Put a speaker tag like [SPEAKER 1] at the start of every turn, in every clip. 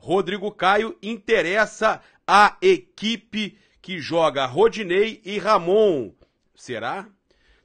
[SPEAKER 1] Rodrigo Caio interessa a equipe que joga Rodinei e Ramon. Será?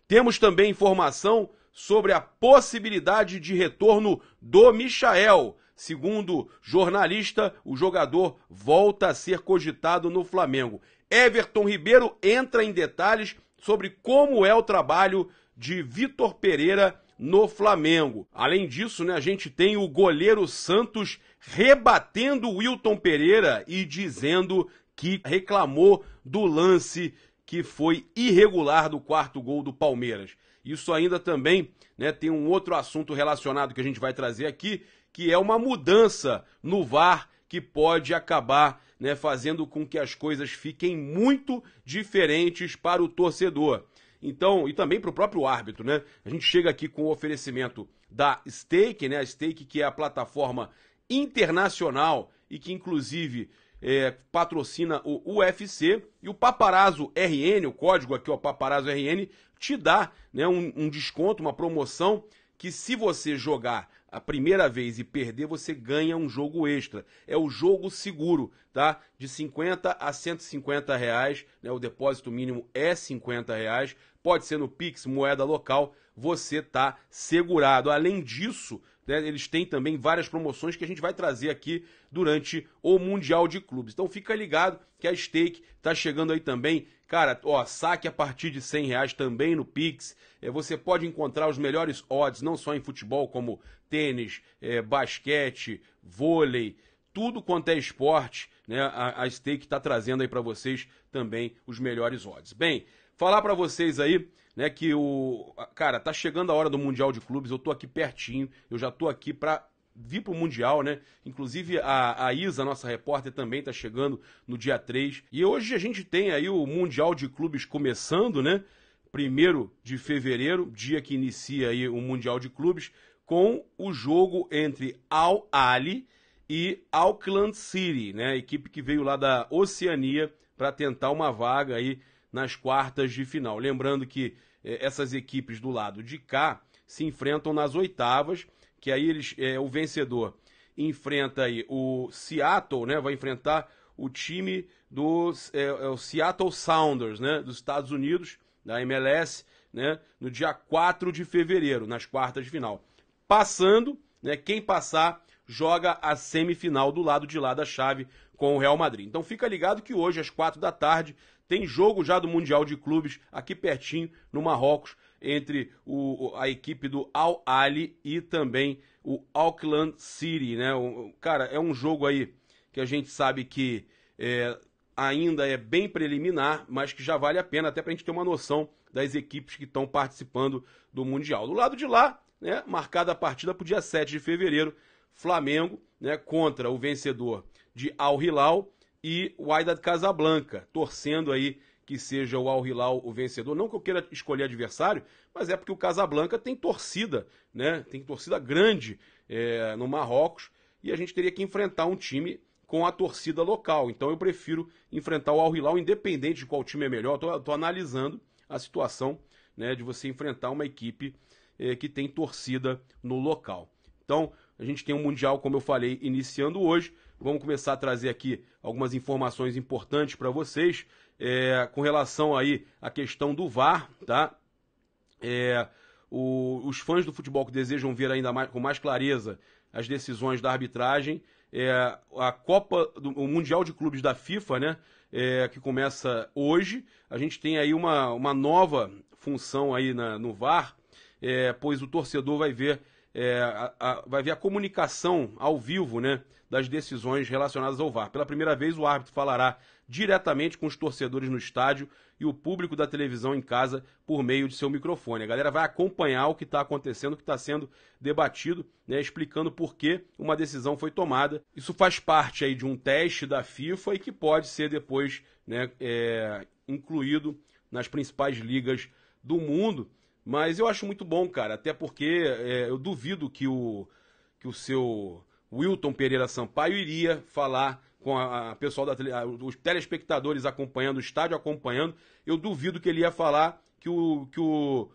[SPEAKER 1] Temos também informação sobre a possibilidade de retorno do Michael. Segundo jornalista, o jogador volta a ser cogitado no Flamengo. Everton Ribeiro entra em detalhes sobre como é o trabalho de Vitor Pereira no Flamengo. Além disso, né, a gente tem o goleiro Santos rebatendo Wilton Pereira e dizendo que reclamou do lance que foi irregular do quarto gol do Palmeiras. Isso ainda também né, tem um outro assunto relacionado que a gente vai trazer aqui, que é uma mudança no VAR que pode acabar né, fazendo com que as coisas fiquem muito diferentes para o torcedor. Então, e também para o próprio árbitro, né? A gente chega aqui com o oferecimento da Stake, né? A Stake que é a plataforma internacional e que inclusive é, patrocina o UFC e o Paparazzo RN, o código aqui, o Paparazzo RN, te dá né, um, um desconto, uma promoção que se você jogar a primeira vez e perder, você ganha um jogo extra. É o jogo seguro, tá? De 50 a 150 reais, né? O depósito mínimo é 50 reais pode ser no Pix, moeda local, você tá segurado. Além disso, né, eles têm também várias promoções que a gente vai trazer aqui durante o Mundial de Clubes. Então fica ligado que a Stake tá chegando aí também. Cara, ó, saque a partir de 100 reais também no Pix. É, você pode encontrar os melhores odds, não só em futebol, como tênis, é, basquete, vôlei, tudo quanto é esporte, né? A, a Stake está trazendo aí para vocês também os melhores odds. Bem, Falar para vocês aí, né, que o cara tá chegando a hora do Mundial de Clubes, eu tô aqui pertinho, eu já tô aqui para vir pro Mundial, né? Inclusive a, a Isa, nossa repórter, também tá chegando no dia 3. E hoje a gente tem aí o Mundial de Clubes começando, né? Primeiro de fevereiro, dia que inicia aí o Mundial de Clubes, com o jogo entre Al Ali e Auckland City, né? equipe que veio lá da Oceania para tentar uma vaga aí nas quartas de final. Lembrando que é, essas equipes do lado de cá se enfrentam nas oitavas, que aí eles, é, o vencedor enfrenta aí o Seattle, né? Vai enfrentar o time do é, é o Seattle Sounders, né? Dos Estados Unidos, da MLS, né? No dia 4 de fevereiro, nas quartas de final. Passando, né? Quem passar joga a semifinal do lado de lá da chave com o Real Madrid. Então fica ligado que hoje às quatro da tarde tem jogo já do Mundial de Clubes aqui pertinho, no Marrocos, entre o, a equipe do Al Ali e também o Auckland City, né? O, cara, é um jogo aí que a gente sabe que é, ainda é bem preliminar, mas que já vale a pena até para a gente ter uma noção das equipes que estão participando do Mundial. Do lado de lá, né, marcada a partida para o dia 7 de fevereiro, Flamengo né, contra o vencedor de Al Hilal e o Aida Casablanca, torcendo aí que seja o Al Hilal o vencedor. Não que eu queira escolher adversário, mas é porque o Casablanca tem torcida, né? Tem torcida grande é, no Marrocos e a gente teria que enfrentar um time com a torcida local. Então eu prefiro enfrentar o Al Hilal, independente de qual time é melhor. Estou analisando a situação né, de você enfrentar uma equipe é, que tem torcida no local. Então a gente tem um mundial, como eu falei, iniciando hoje. Vamos começar a trazer aqui algumas informações importantes para vocês é, com relação aí à questão do VAR, tá? É, o, os fãs do futebol que desejam ver ainda mais, com mais clareza as decisões da arbitragem, é, a Copa, do, o Mundial de Clubes da FIFA, né? É, que começa hoje. A gente tem aí uma, uma nova função aí na, no VAR, é, pois o torcedor vai ver é, a, a, vai ver a comunicação ao vivo né, das decisões relacionadas ao VAR. Pela primeira vez, o árbitro falará diretamente com os torcedores no estádio e o público da televisão em casa por meio de seu microfone. A galera vai acompanhar o que está acontecendo, o que está sendo debatido, né, explicando por que uma decisão foi tomada. Isso faz parte aí de um teste da FIFA e que pode ser depois né, é, incluído nas principais ligas do mundo. Mas eu acho muito bom, cara, até porque é, eu duvido que o, que o seu Wilton Pereira Sampaio iria falar com a, a pessoal da a, os telespectadores acompanhando o estádio acompanhando, eu duvido que ele ia falar que o que o,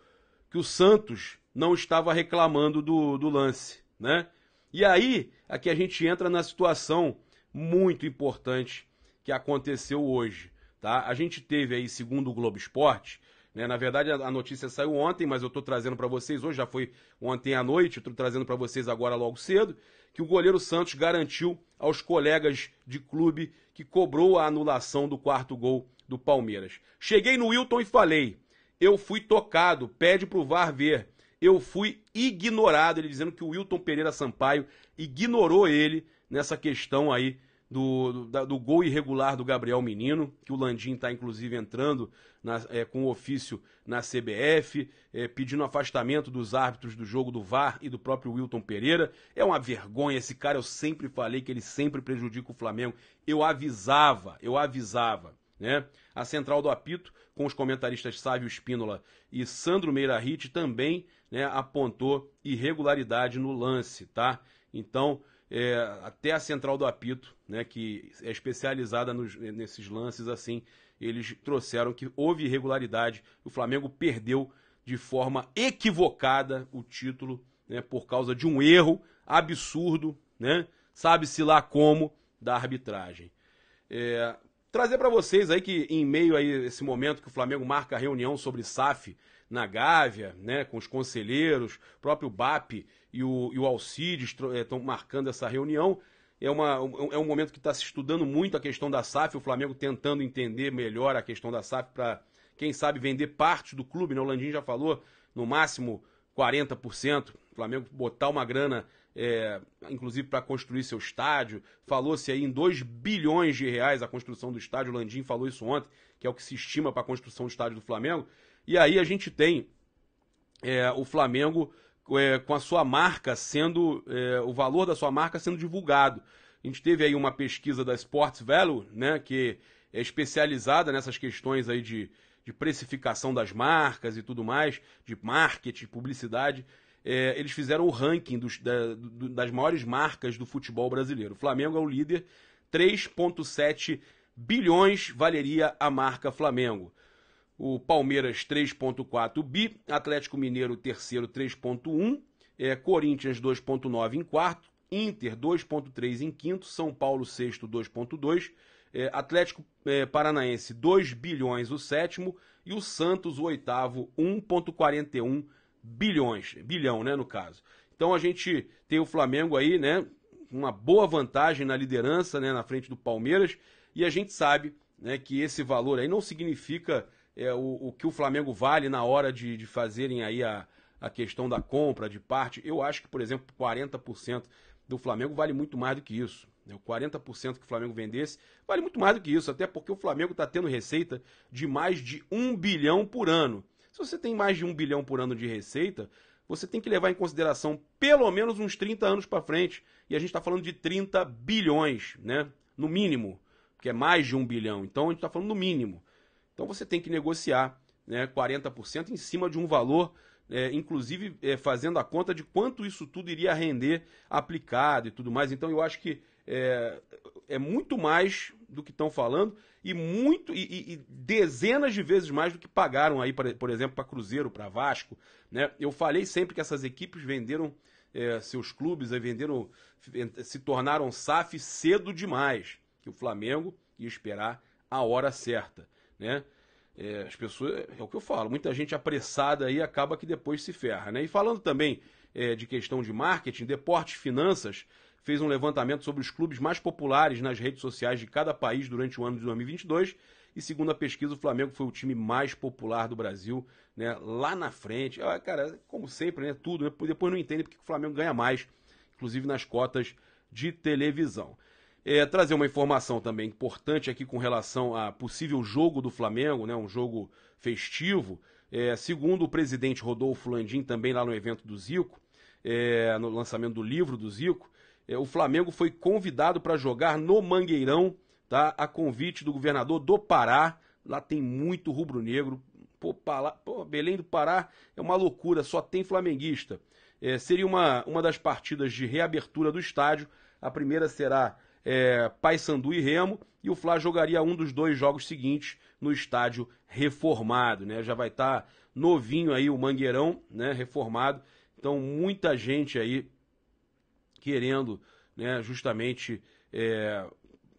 [SPEAKER 1] que o Santos não estava reclamando do, do lance, né? E aí aqui a gente entra na situação muito importante que aconteceu hoje, tá? A gente teve aí segundo o Globo Esporte né? Na verdade, a notícia saiu ontem, mas eu estou trazendo para vocês hoje, já foi ontem à noite, estou trazendo para vocês agora logo cedo, que o goleiro Santos garantiu aos colegas de clube que cobrou a anulação do quarto gol do Palmeiras. Cheguei no Wilton e falei: eu fui tocado, pede o VAR ver. Eu fui ignorado, ele dizendo que o Wilton Pereira Sampaio ignorou ele nessa questão aí do, do, do, gol irregular do Gabriel Menino, que o Landim está inclusive entrando na, é, com ofício na CBF, é, pedindo afastamento dos árbitros do jogo do VAR e do próprio Wilton Pereira. É uma vergonha, esse cara eu sempre falei que ele sempre prejudica o Flamengo. Eu avisava, eu avisava. Né? A central do apito, com os comentaristas Sávio Espínola e Sandro Meira Ritt, também né, apontou irregularidade no lance, tá? Então, é, até a central do apito, né, que é especializada nos, né, nesses lances assim, eles trouxeram que houve irregularidade, o Flamengo perdeu de forma equivocada o título, né, por causa de um erro absurdo, né, sabe-se lá como, da arbitragem. É, trazer para vocês aí que em meio a esse momento que o Flamengo marca a reunião sobre SAF, na Gávea, né, com os conselheiros, o próprio BAP e o, e o Alcides estão eh, marcando essa reunião. É, uma, é, é um momento que está se estudando muito a questão da SAF, o Flamengo tentando entender melhor a questão da SAF para, quem sabe, vender parte do clube. Né? O Landim já falou, no máximo 40%. O Flamengo botar uma grana, é, inclusive, para construir seu estádio. Falou-se aí em 2 bilhões de reais a construção do estádio. O Landim falou isso ontem, que é o que se estima para a construção do estádio do Flamengo. E aí a gente tem é, o Flamengo é, com a sua marca sendo, é, o valor da sua marca sendo divulgado. A gente teve aí uma pesquisa da Sports Value, né, que é especializada nessas questões aí de, de precificação das marcas e tudo mais, de marketing, publicidade. É, eles fizeram o ranking dos, da, do, das maiores marcas do futebol brasileiro. O Flamengo é o líder, 3,7 bilhões valeria a marca Flamengo o Palmeiras 3.4 bi, Atlético Mineiro terceiro 3.1, é, Corinthians 2.9 em quarto, Inter 2.3 em quinto, São Paulo sexto 2.2, é, Atlético é, Paranaense 2 bilhões o sétimo e o Santos o oitavo 1.41 bilhões, bilhão, né, no caso. Então a gente tem o Flamengo aí, né, uma boa vantagem na liderança, né, na frente do Palmeiras, e a gente sabe, né, que esse valor aí não significa é, o, o, que o Flamengo vale na hora de, de fazerem aí a, a questão da compra de parte. Eu acho que, por exemplo, 40% do Flamengo vale muito mais do que isso. Né? O 40% que o Flamengo vendesse vale muito mais do que isso, até porque o Flamengo está tendo receita de mais de um bilhão por ano. Se você tem mais de um bilhão por ano de receita, você tem que levar em consideração pelo menos uns 30 anos para frente. E a gente está falando de 30 bilhões, né? No mínimo, que é mais de um bilhão. Então a gente está falando no mínimo. Então você tem que negociar né, 40% em cima de um valor, é, inclusive é, fazendo a conta de quanto isso tudo iria render aplicado e tudo mais. Então eu acho que é, é muito mais do que estão falando e muito e, e, dezenas de vezes mais do que pagaram aí, pra, por exemplo, para Cruzeiro, para Vasco. Né? Eu falei sempre que essas equipes venderam é, seus clubes, aí venderam, se tornaram SAF cedo demais. Que o Flamengo ia esperar a hora certa né? É, as pessoas, é o que eu falo, muita gente apressada aí acaba que depois se ferra, né? E falando também é, de questão de marketing, Deportes Finanças fez um levantamento sobre os clubes mais populares nas redes sociais de cada país durante o ano de 2022 e segundo a pesquisa, o Flamengo foi o time mais popular do Brasil, né? Lá na frente, ah, cara, como sempre, né? Tudo, né? Depois não entende porque o Flamengo ganha mais, inclusive nas cotas de televisão. É, trazer uma informação também importante aqui com relação a possível jogo do Flamengo, né, um jogo festivo. É, segundo o presidente Rodolfo Landim, também lá no evento do Zico, é, no lançamento do livro do Zico, é, o Flamengo foi convidado para jogar no Mangueirão, tá? A convite do governador do Pará. Lá tem muito rubro-negro. Pô, Pô, Belém do Pará é uma loucura, só tem flamenguista. É, seria uma, uma das partidas de reabertura do estádio. A primeira será é, Paysandu e Remo, e o Fla jogaria um dos dois jogos seguintes no estádio reformado, né? Já vai estar tá novinho aí o Mangueirão, né? Reformado. Então, muita gente aí querendo, né? Justamente é,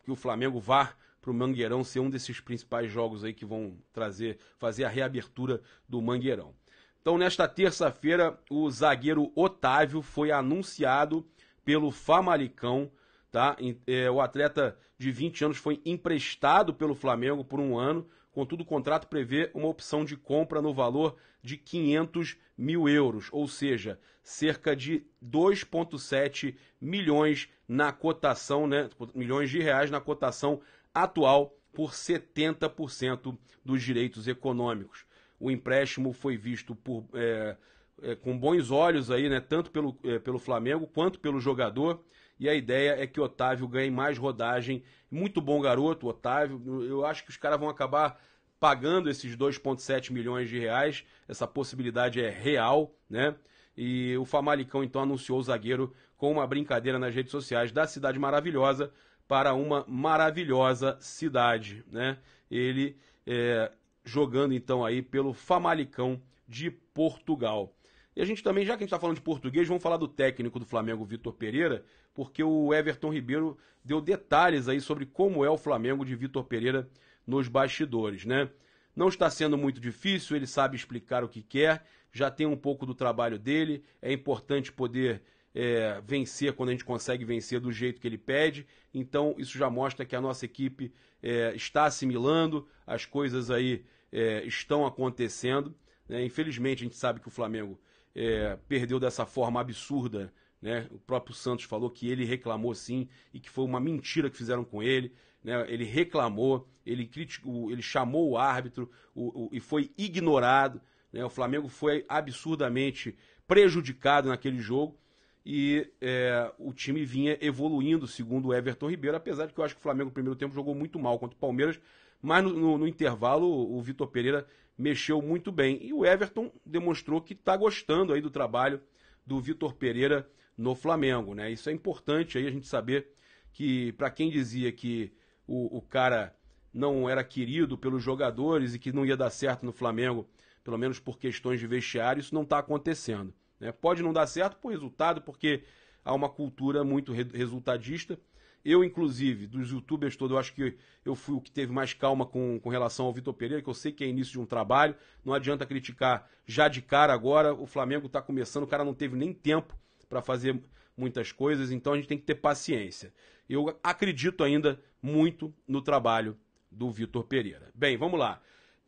[SPEAKER 1] que o Flamengo vá para o Mangueirão ser um desses principais jogos aí que vão trazer, fazer a reabertura do Mangueirão. Então, nesta terça-feira, o zagueiro Otávio foi anunciado pelo Famalicão tá? É, o atleta de 20 anos foi emprestado pelo Flamengo por um ano, contudo o contrato prevê uma opção de compra no valor de 500 mil euros, ou seja, cerca de 2,7 milhões na cotação, né? Milhões de reais na cotação atual por 70% dos direitos econômicos. O empréstimo foi visto por, é, é, com bons olhos aí, né? Tanto pelo, é, pelo Flamengo quanto pelo jogador e a ideia é que Otávio ganhe mais rodagem. Muito bom garoto, Otávio. Eu acho que os caras vão acabar pagando esses 2,7 milhões de reais. Essa possibilidade é real, né? E o Famalicão então anunciou o zagueiro com uma brincadeira nas redes sociais da Cidade Maravilhosa para uma maravilhosa cidade, né? Ele é, jogando então aí pelo Famalicão de Portugal. E a gente também, já que a gente está falando de português, vamos falar do técnico do Flamengo, Vitor Pereira, porque o Everton Ribeiro deu detalhes aí sobre como é o Flamengo de Vitor Pereira nos bastidores, né? Não está sendo muito difícil, ele sabe explicar o que quer, já tem um pouco do trabalho dele, é importante poder é, vencer quando a gente consegue vencer do jeito que ele pede, então isso já mostra que a nossa equipe é, está assimilando, as coisas aí é, estão acontecendo. Né? Infelizmente, a gente sabe que o Flamengo é, perdeu dessa forma absurda. Né? O próprio Santos falou que ele reclamou sim e que foi uma mentira que fizeram com ele. Né? Ele reclamou, ele criticou, ele chamou o árbitro o, o, e foi ignorado. Né? O Flamengo foi absurdamente prejudicado naquele jogo e é, o time vinha evoluindo, segundo o Everton Ribeiro, apesar de que eu acho que o Flamengo no primeiro tempo jogou muito mal contra o Palmeiras, mas no, no, no intervalo o Vitor Pereira mexeu muito bem. E o Everton demonstrou que está gostando aí do trabalho do Vitor Pereira no Flamengo, né? Isso é importante aí a gente saber que para quem dizia que o, o, cara não era querido pelos jogadores e que não ia dar certo no Flamengo, pelo menos por questões de vestiário, isso não está acontecendo. Né? Pode não dar certo por resultado, porque há uma cultura muito re resultadista, eu, inclusive, dos youtubers todos, eu acho que eu fui o que teve mais calma com, com relação ao Vitor Pereira, que eu sei que é início de um trabalho, não adianta criticar já de cara agora. O Flamengo está começando, o cara não teve nem tempo para fazer muitas coisas, então a gente tem que ter paciência. Eu acredito ainda muito no trabalho do Vitor Pereira. Bem, vamos lá.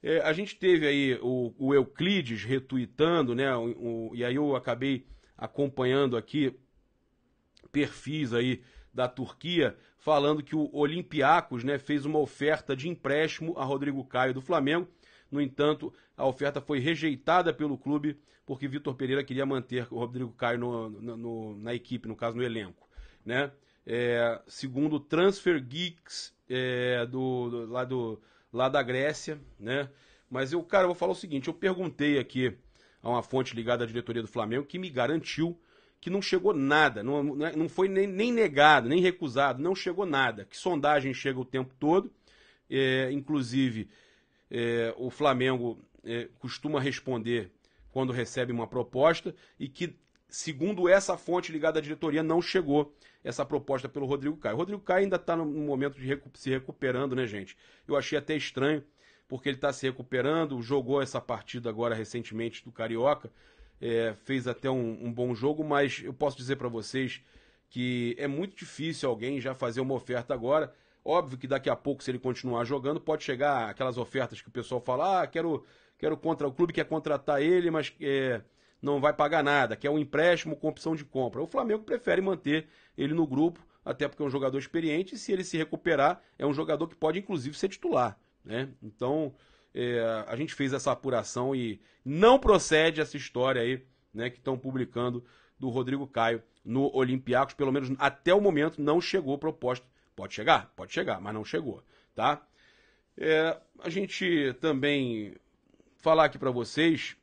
[SPEAKER 1] É, a gente teve aí o, o Euclides retuitando, né? O, o, e aí eu acabei acompanhando aqui perfis aí da Turquia, falando que o Olympiacos né, fez uma oferta de empréstimo a Rodrigo Caio do Flamengo. No entanto, a oferta foi rejeitada pelo clube porque Vitor Pereira queria manter o Rodrigo Caio no, no, na equipe, no caso no elenco. Né? É, segundo Transfer Geeks é, do, do, lá, do, lá da Grécia. Né? Mas eu, cara, eu vou falar o seguinte: eu perguntei aqui a uma fonte ligada à diretoria do Flamengo que me garantiu que não chegou nada, não, é, não foi nem, nem negado, nem recusado, não chegou nada. Que sondagem chega o tempo todo, é, inclusive é, o Flamengo é, costuma responder quando recebe uma proposta e que, segundo essa fonte ligada à diretoria, não chegou essa proposta pelo Rodrigo Caio. O Rodrigo Caio ainda está no momento de recu se recuperando, né, gente? Eu achei até estranho, porque ele está se recuperando, jogou essa partida agora recentemente do Carioca, é, fez até um, um, bom jogo, mas eu posso dizer para vocês que é muito difícil alguém já fazer uma oferta agora. Óbvio que daqui a pouco, se ele continuar jogando, pode chegar aquelas ofertas que o pessoal fala: ah, quero, quero contra o clube, quer contratar ele, mas é, não vai pagar nada, quer um empréstimo com opção de compra. O Flamengo prefere manter ele no grupo, até porque é um jogador experiente, e se ele se recuperar, é um jogador que pode inclusive ser titular. Né? Então, é, a gente fez essa apuração e não procede essa história aí, né, que estão publicando do Rodrigo Caio no Olympiacos, pelo menos até o momento não chegou proposta. Pode chegar, pode chegar, mas não chegou, tá? É, a gente também falar aqui para vocês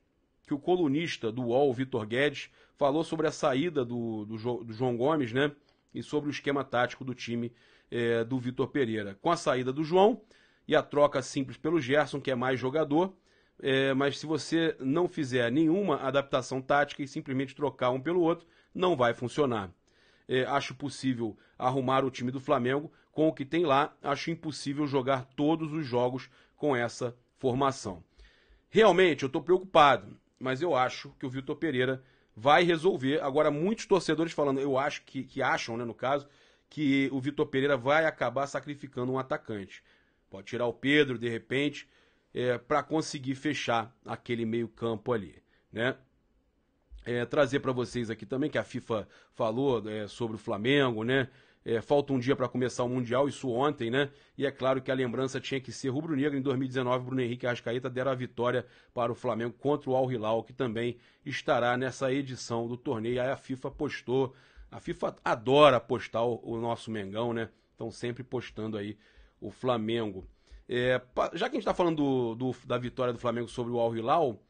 [SPEAKER 1] que o colunista do UOL, Vitor Guedes, falou sobre a saída do, do, do João Gomes, né? E sobre o esquema tático do time é, do Vitor Pereira. Com a saída do João, e a troca simples pelo Gerson, que é mais jogador. É, mas se você não fizer nenhuma adaptação tática e simplesmente trocar um pelo outro, não vai funcionar. É, acho possível arrumar o time do Flamengo com o que tem lá, acho impossível jogar todos os jogos com essa formação. Realmente, eu estou preocupado, mas eu acho que o Vitor Pereira vai resolver. Agora, muitos torcedores falando, eu acho que, que acham, né, no caso, que o Vitor Pereira vai acabar sacrificando um atacante. Pode tirar o Pedro, de repente, é, para conseguir fechar aquele meio-campo ali, né? É, trazer para vocês aqui também que a FIFA falou é, sobre o Flamengo, né? É, falta um dia para começar o Mundial, isso ontem, né? E é claro que a lembrança tinha que ser rubro-negra. Em 2019, Bruno Henrique e Arrascaeta deram a vitória para o Flamengo contra o Al-Hilal, que também estará nessa edição do torneio. Aí a FIFA postou. A FIFA adora postar o, o nosso Mengão, né? Estão sempre postando aí o Flamengo. É, já que a gente está falando do, do, da vitória do Flamengo sobre o Al Hilal,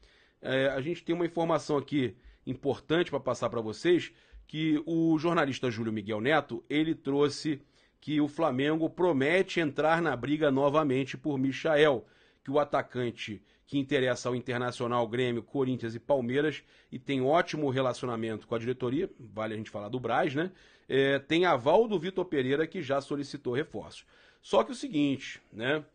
[SPEAKER 1] é, a gente tem uma informação aqui importante para passar para vocês, que o jornalista Júlio Miguel Neto, ele trouxe que o Flamengo promete entrar na briga novamente por Michael, que o atacante que interessa ao Internacional, Grêmio, Corinthians e Palmeiras e tem ótimo relacionamento com a diretoria, vale a gente falar do Braz, né? É, tem aval do Vitor Pereira que já solicitou reforços. Só que o seguinte, né?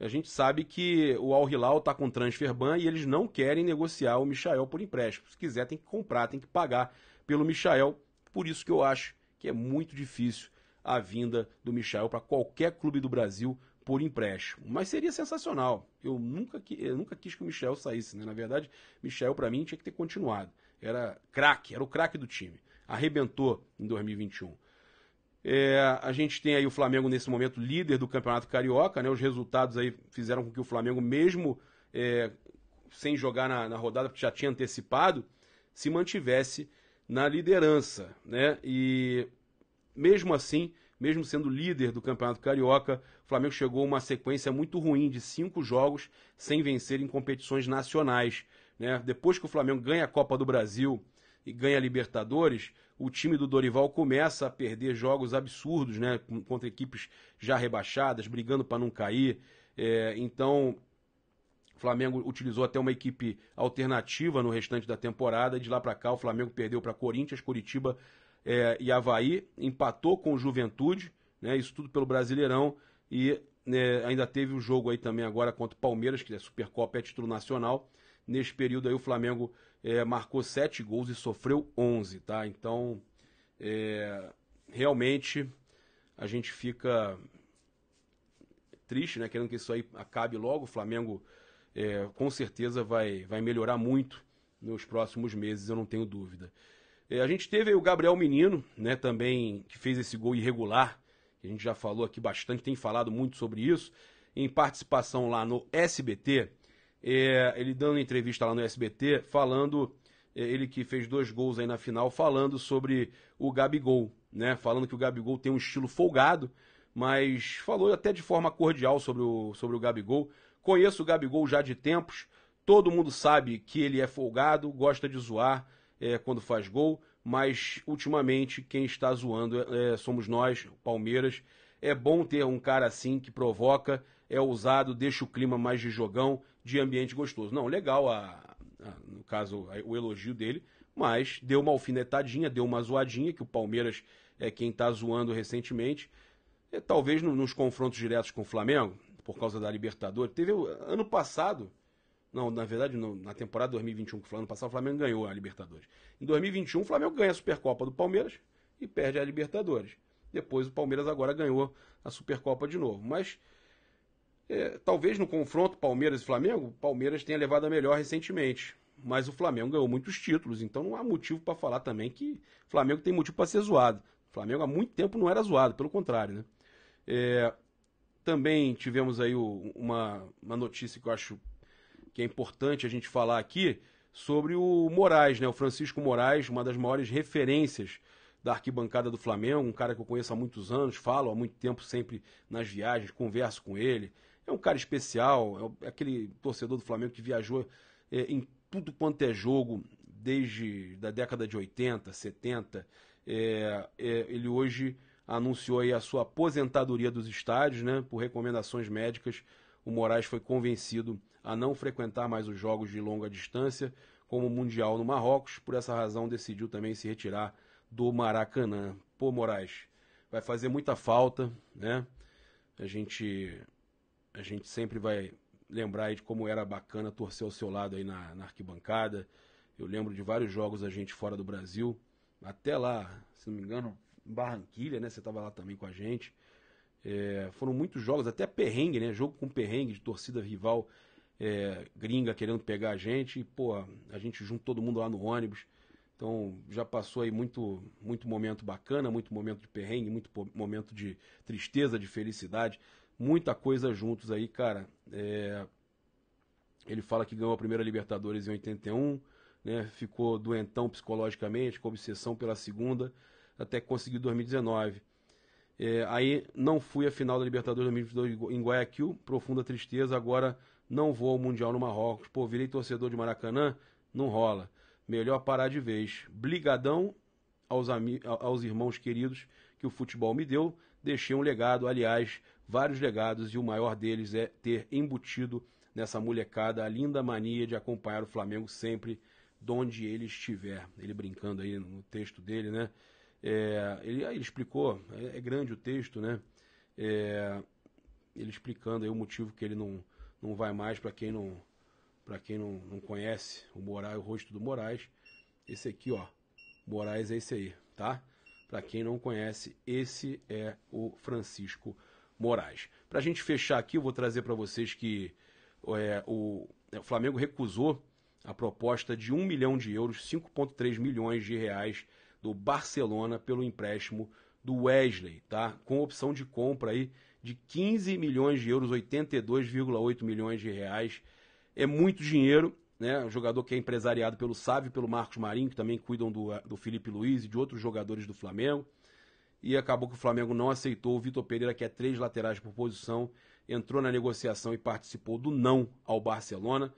[SPEAKER 1] A gente sabe que o Al Hilal está com transfer ban e eles não querem negociar o Michael por empréstimo. Se quiser, tem que comprar, tem que pagar pelo Michael. Por isso que eu acho que é muito difícil a vinda do Michael para qualquer clube do Brasil por empréstimo. Mas seria sensacional. Eu nunca, eu nunca quis que o Michel saísse. Né? Na verdade, Michel, para mim, tinha que ter continuado. Era craque, era o craque do time. Arrebentou em 2021. É, a gente tem aí o Flamengo nesse momento líder do Campeonato Carioca, né? Os resultados aí fizeram com que o Flamengo, mesmo é, sem jogar na, na, rodada, porque já tinha antecipado, se mantivesse na liderança, né? E mesmo assim, mesmo sendo líder do Campeonato Carioca, o Flamengo chegou a uma sequência muito ruim de cinco jogos sem vencer em competições nacionais. Né? Depois que o Flamengo ganha a Copa do Brasil e ganha Libertadores, o time do Dorival começa a perder jogos absurdos, né? Contra equipes já rebaixadas, brigando para não cair. É, então, o Flamengo utilizou até uma equipe alternativa no restante da temporada. De lá para cá, o Flamengo perdeu para Corinthians, Curitiba é, e Havaí, empatou com o Juventude, né? Isso tudo pelo Brasileirão e é, ainda teve o jogo aí também agora contra o Palmeiras, que é Supercopa, é título nacional Nesse período aí o Flamengo é, marcou sete gols e sofreu 11, tá? Então, é, realmente a gente fica triste, né? Querendo que isso aí acabe logo. O Flamengo é, com certeza vai, vai melhorar muito nos próximos meses, eu não tenho dúvida. É, a gente teve o Gabriel Menino, né, também, que fez esse gol irregular, que a gente já falou aqui bastante, tem falado muito sobre isso, em participação lá no SBT. É, ele dando entrevista lá no SBT, falando, é, ele que fez dois gols aí na final, falando sobre o Gabigol, né? Falando que o Gabigol tem um estilo folgado, mas falou até de forma cordial sobre o, sobre o Gabigol. Conheço o Gabigol já de tempos, todo mundo sabe que ele é folgado, gosta de zoar é, quando faz gol, mas ultimamente quem está zoando é, é somos nós, Palmeiras. É bom ter um cara assim que provoca, é ousado, deixa o clima mais de jogão de ambiente gostoso. Não, legal, a, a no caso, a, o elogio dele, mas deu uma alfinetadinha, deu uma zoadinha, que o Palmeiras é quem está zoando recentemente. talvez no, nos confrontos diretos com o Flamengo, por causa da Libertadores. Teve ano passado, não, na verdade, na temporada 2021 que foi ano passado, o Flamengo ganhou a Libertadores. Em 2021, o Flamengo ganha a Supercopa do Palmeiras e perde a Libertadores. Depois o Palmeiras agora ganhou a Supercopa de novo. Mas é, talvez no confronto Palmeiras e Flamengo, o Palmeiras tenha levado a melhor recentemente. Mas o Flamengo ganhou muitos títulos, então não há motivo para falar também que o Flamengo tem motivo para ser zoado. O Flamengo há muito tempo não era zoado, pelo contrário, né? É, também tivemos aí o, uma, uma notícia que eu acho que é importante a gente falar aqui sobre o Moraes, né? O Francisco Moraes, uma das maiores referências da arquibancada do Flamengo, um cara que eu conheço há muitos anos, falo há muito tempo sempre nas viagens, converso com ele, é um cara especial, é, é aquele torcedor do Flamengo que viajou é, em tudo quanto é jogo desde da década de 80, 70. É, é, ele hoje anunciou a sua aposentadoria dos estádios, né? Por recomendações médicas, o Moraes foi convencido a não frequentar mais os jogos de longa distância, como o Mundial no Marrocos. Por essa razão, decidiu também se retirar do Maracanã. Pô, Moraes, vai fazer muita falta, né? A gente a gente sempre vai lembrar de como era bacana torcer ao seu lado aí na, na arquibancada. Eu lembro de vários jogos a gente fora do Brasil, até lá, se não me engano, em Barranquilha, né? Você estava lá também com a gente. É, foram muitos jogos, até perrengue, né? Jogo com perrengue de torcida rival é, gringa querendo pegar a gente. E, pô, a gente junto todo mundo lá no ônibus. Então já passou aí muito, muito momento bacana, muito momento de perrengue, muito momento de tristeza, de felicidade muita coisa juntos aí, cara. É, ele fala que ganhou a primeira Libertadores em 81, né? Ficou doentão psicologicamente, com obsessão pela segunda, até conseguiu 2019. É, aí não fui à final da Libertadores 2022 em Guayaquil, profunda tristeza. Agora não vou ao Mundial no Marrocos. Pô, virei torcedor de Maracanã, não rola. Melhor parar de vez. Brigadão aos, aos irmãos queridos que o futebol me deu. Deixei um legado, aliás, vários legados e o maior deles é ter embutido nessa molecada a linda mania de acompanhar o Flamengo sempre de onde ele estiver. Ele brincando aí no texto dele, né? É, ele, ele, explicou, é, é, grande o texto, né? É, ele explicando aí o motivo que ele não, não vai mais, para quem não para quem não, não conhece o Moraes, o rosto do Moraes, esse aqui, ó. Moraes é esse aí, tá? Para quem não conhece, esse é o Francisco Moraes. Para a gente fechar aqui, eu vou trazer para vocês que é, o, é, o Flamengo recusou a proposta de 1 milhão de euros, 5,3 milhões de reais do Barcelona pelo empréstimo do Wesley, tá? Com opção de compra aí de 15 milhões de euros, 82,8 milhões de reais. É muito dinheiro, né? O jogador que é empresariado pelo Sávio, pelo Marcos Marinho, que também cuidam do, do Felipe Luiz e de outros jogadores do Flamengo e acabou que o Flamengo não aceitou. O Vitor Pereira, que é três laterais por posição, entrou na negociação e participou do não ao Barcelona,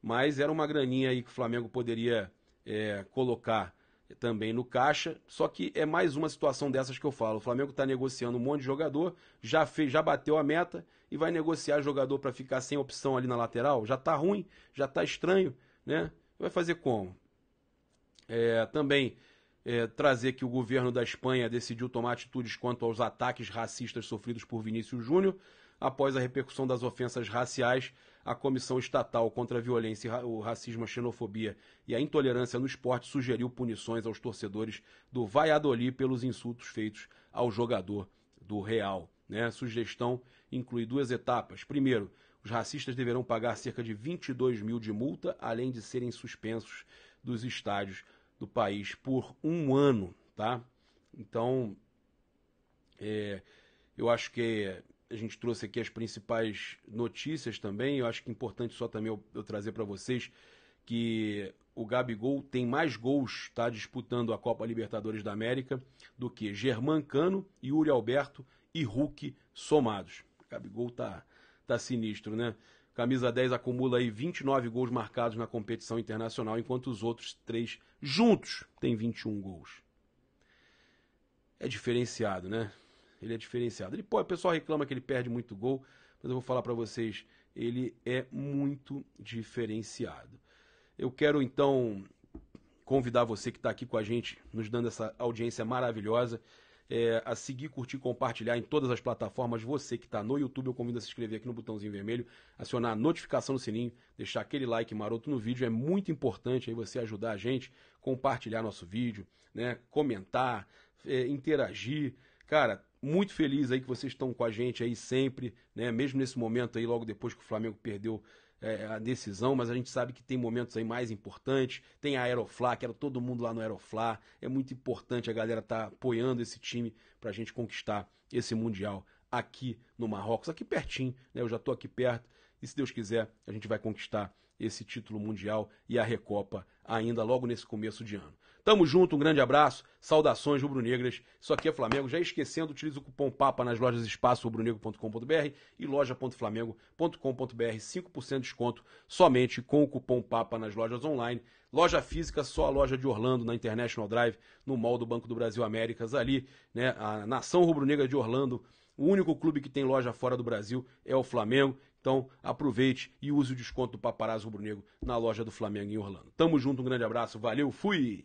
[SPEAKER 1] mas era uma graninha aí que o Flamengo poderia é, colocar também no caixa. Só que é mais uma situação dessas que eu falo. O Flamengo está negociando um monte de jogador, já fez, já bateu a meta e vai negociar jogador para ficar sem opção ali na lateral. Já tá ruim, já tá estranho, né? Vai fazer como? É, também é, trazer que o governo da Espanha decidiu tomar atitudes quanto aos ataques racistas sofridos por Vinícius Júnior após a repercussão das ofensas raciais a Comissão Estatal contra a Violência, o Racismo, a Xenofobia e a Intolerância no Esporte sugeriu punições aos torcedores do Valladolid pelos insultos feitos ao jogador do Real. Né? A sugestão inclui duas etapas. Primeiro, os racistas deverão pagar cerca de 22 mil de multa, além de serem suspensos dos estádios do país por um ano, tá? Então, é, eu acho que a gente trouxe aqui as principais notícias também. Eu acho que é importante só também eu, eu trazer para vocês que o Gabigol tem mais gols, tá? Disputando a Copa Libertadores da América do que Germán Cano, Yuri Alberto e Hulk somados. O Gabigol tá, tá sinistro, né? Camisa 10 acumula aí 29 gols marcados na competição internacional, enquanto os outros três juntos têm 21 gols. É diferenciado, né? Ele é diferenciado. Ele, pô, o pessoal reclama que ele perde muito gol, mas eu vou falar para vocês, ele é muito diferenciado. Eu quero então convidar você que está aqui com a gente, nos dando essa audiência maravilhosa é, a seguir, curtir, compartilhar em todas as plataformas. Você que está no YouTube, eu convido a se inscrever aqui no botãozinho vermelho, acionar a notificação no sininho, deixar aquele like maroto no vídeo. É muito importante aí você ajudar a gente, compartilhar nosso vídeo, né? comentar, é, interagir. Cara, muito feliz aí que vocês estão com a gente aí sempre, né? Mesmo nesse momento aí, logo depois que o Flamengo perdeu é, é, a decisão, mas a gente sabe que tem momentos aí mais importantes. Tem a Aeroflá, quero todo mundo lá no Aeroflá. É muito importante a galera estar tá apoiando esse time para a gente conquistar esse Mundial aqui no Marrocos, aqui pertinho, né? Eu já estou aqui perto. E se Deus quiser, a gente vai conquistar esse título mundial e a Recopa ainda logo nesse começo de ano. Tamo junto, um grande abraço, saudações rubro-negras. Isso aqui é Flamengo. Já esquecendo, utiliza o cupom PAPA nas lojas espaço rubro-negro.com.br e loja.flamengo.com.br. 5% de desconto somente com o cupom PAPA nas lojas online. Loja física, só a loja de Orlando, na International Drive, no mall do Banco do Brasil Américas, ali, né? A nação rubro-negra de Orlando. O único clube que tem loja fora do Brasil é o Flamengo. Então, aproveite e use o desconto do Paparazzo Rubro Negro na loja do Flamengo em Orlando. Tamo junto, um grande abraço, valeu, fui!